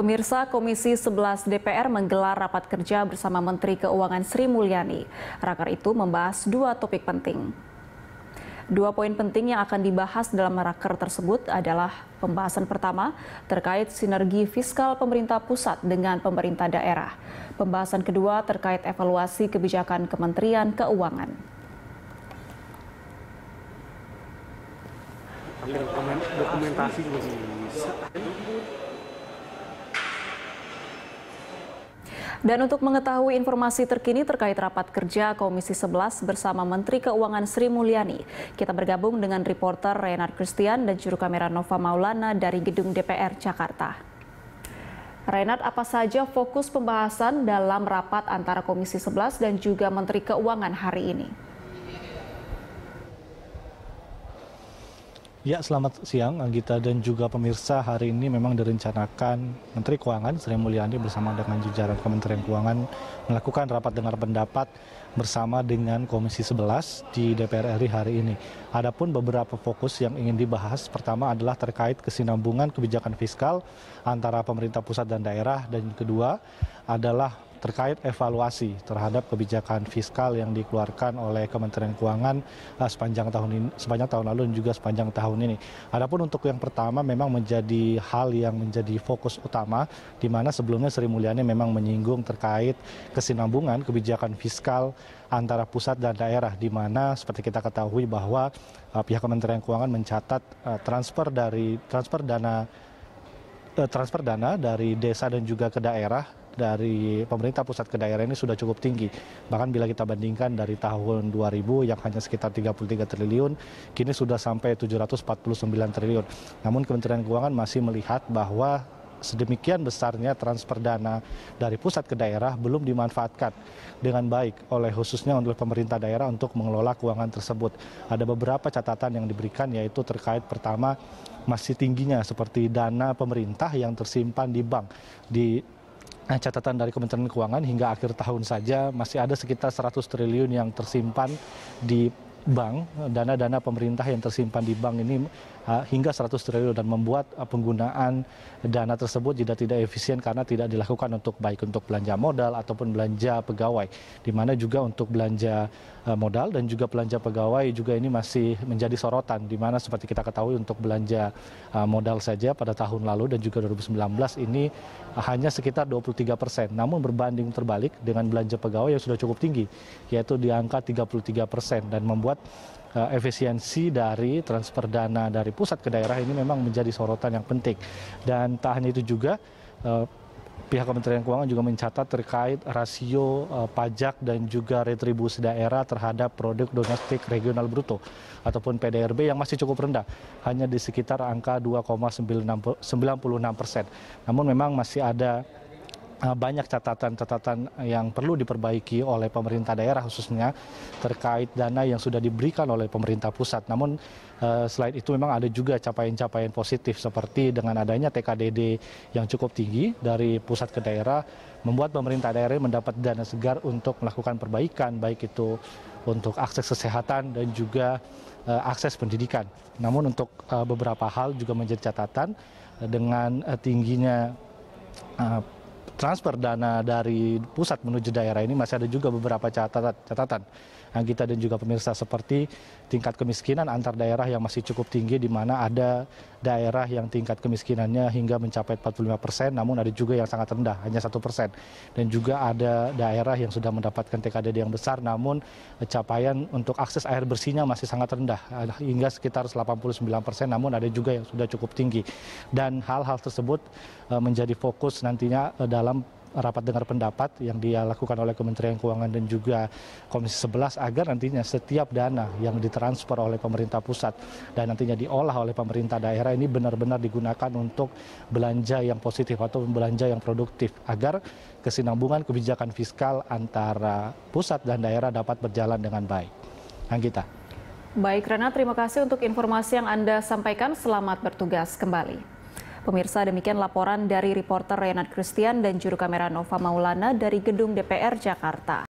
Pemirsa Komisi 11 DPR menggelar rapat kerja bersama Menteri Keuangan Sri Mulyani. Rakar itu membahas dua topik penting. Dua poin penting yang akan dibahas dalam raker tersebut adalah pembahasan pertama terkait sinergi fiskal pemerintah pusat dengan pemerintah daerah. Pembahasan kedua terkait evaluasi kebijakan Kementerian Keuangan. dokumentasi juga Dan untuk mengetahui informasi terkini terkait rapat kerja Komisi 11 bersama Menteri Keuangan Sri Mulyani, kita bergabung dengan reporter Renard Christian dan juru kamera Nova Maulana dari Gedung DPR Jakarta. Renat, apa saja fokus pembahasan dalam rapat antara Komisi 11 dan juga Menteri Keuangan hari ini? Ya, selamat siang Anggita dan juga pemirsa. Hari ini memang direncanakan Menteri Keuangan Sri Mulyani bersama dengan jajaran Kementerian Keuangan melakukan rapat dengar pendapat bersama dengan Komisi 11 di DPR RI hari ini. Adapun beberapa fokus yang ingin dibahas pertama adalah terkait kesinambungan kebijakan fiskal antara pemerintah pusat dan daerah dan kedua adalah terkait evaluasi terhadap kebijakan fiskal yang dikeluarkan oleh Kementerian Keuangan eh, sepanjang tahun ini, sepanjang tahun lalu dan juga sepanjang tahun ini. Adapun untuk yang pertama memang menjadi hal yang menjadi fokus utama di mana sebelumnya Sri Mulyani memang menyinggung terkait kesinambungan kebijakan fiskal antara pusat dan daerah di mana seperti kita ketahui bahwa uh, pihak Kementerian Keuangan mencatat uh, transfer dari transfer dana transfer dana dari desa dan juga ke daerah dari pemerintah pusat ke daerah ini sudah cukup tinggi. Bahkan bila kita bandingkan dari tahun 2000 yang hanya sekitar 33 triliun, kini sudah sampai 749 triliun. Namun Kementerian Keuangan masih melihat bahwa sedemikian besarnya transfer dana dari pusat ke daerah belum dimanfaatkan dengan baik oleh khususnya oleh pemerintah daerah untuk mengelola keuangan tersebut. Ada beberapa catatan yang diberikan yaitu terkait pertama masih tingginya seperti dana pemerintah yang tersimpan di bank di Nah, catatan dari Kementerian Keuangan hingga akhir tahun saja masih ada sekitar 100 triliun yang tersimpan di bank, dana-dana pemerintah yang tersimpan di bank ini ah, hingga 100 triliun dan membuat ah, penggunaan dana tersebut tidak tidak efisien karena tidak dilakukan untuk baik untuk belanja modal ataupun belanja pegawai di mana juga untuk belanja ah, modal dan juga belanja pegawai juga ini masih menjadi sorotan di mana seperti kita ketahui untuk belanja modal saja pada tahun lalu dan juga 2019 ini hanya sekitar 23 persen namun berbanding terbalik dengan belanja pegawai yang sudah cukup tinggi yaitu di angka 33 persen dan membuat membuat eh, efisiensi dari transfer dana dari pusat ke daerah ini memang menjadi sorotan yang penting. Dan tak hanya itu juga eh, pihak Kementerian Keuangan juga mencatat terkait rasio eh, pajak dan juga retribusi daerah terhadap produk domestik regional bruto ataupun PDRB yang masih cukup rendah, hanya di sekitar angka 2,96 persen. Namun memang masih ada Eh, banyak catatan-catatan yang perlu diperbaiki oleh pemerintah daerah khususnya terkait dana yang sudah diberikan oleh pemerintah pusat. Namun eh, selain itu memang ada juga capaian-capaian positif seperti dengan adanya TKDD yang cukup tinggi dari pusat ke daerah membuat pemerintah daerah mendapat dana segar untuk melakukan perbaikan baik itu untuk akses kesehatan dan juga eh, akses pendidikan. Namun untuk beberapa hal juga menjadi catatan dengan tingginya transfer dana dari pusat menuju daerah ini masih ada juga beberapa catatan, catatan kita dan juga pemirsa seperti tingkat kemiskinan antar daerah yang masih cukup tinggi di mana ada daerah yang tingkat kemiskinannya hingga mencapai 45 persen namun ada juga yang sangat rendah hanya satu persen dan juga ada daerah yang sudah mendapatkan TKDD yang besar namun capaian untuk akses air bersihnya masih sangat rendah eh, hingga sekitar 89 persen namun ada juga yang sudah cukup tinggi dan hal-hal tersebut eh, menjadi fokus nantinya eh, dalam dalam rapat dengar pendapat yang dilakukan oleh Kementerian Keuangan dan juga Komisi 11 agar nantinya setiap dana yang ditransfer oleh pemerintah pusat dan nantinya diolah oleh pemerintah daerah ini benar-benar digunakan untuk belanja yang positif atau belanja yang produktif agar kesinambungan kebijakan fiskal antara pusat dan daerah dapat berjalan dengan baik. Anggita. Baik Rena, terima kasih untuk informasi yang Anda sampaikan. Selamat bertugas kembali. Pemirsa demikian laporan dari reporter Renat Christian dan juru kamera Nova Maulana dari gedung DPR Jakarta.